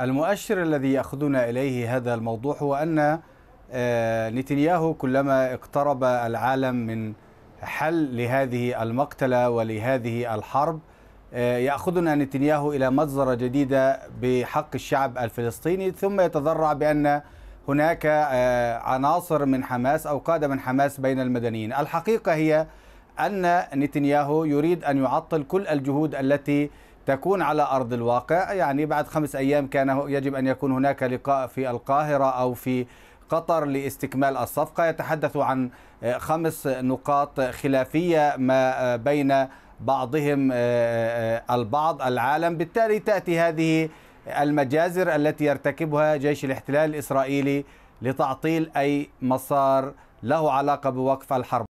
المؤشر الذي يأخذنا إليه هذا الموضوع هو أن آه، نتنياهو كلما اقترب العالم من حل لهذه المقتلة ولهذه الحرب آه، يأخذنا نتنياهو إلى مجزرة جديدة بحق الشعب الفلسطيني ثم يتذرع بأن هناك آه، عناصر من حماس أو قادة من حماس بين المدنيين الحقيقة هي أن نتنياهو يريد أن يعطل كل الجهود التي تكون على أرض الواقع يعني بعد خمس أيام كان يجب أن يكون هناك لقاء في القاهرة أو في قطر لاستكمال الصفقة يتحدث عن آه، خمس نقاط خلافية ما آه، بين بعضهم آه، البعض العالم بالتالي تأتي هذه المجازر التي يرتكبها جيش الاحتلال الإسرائيلي لتعطيل أي مسار له علاقة بوقف الحرب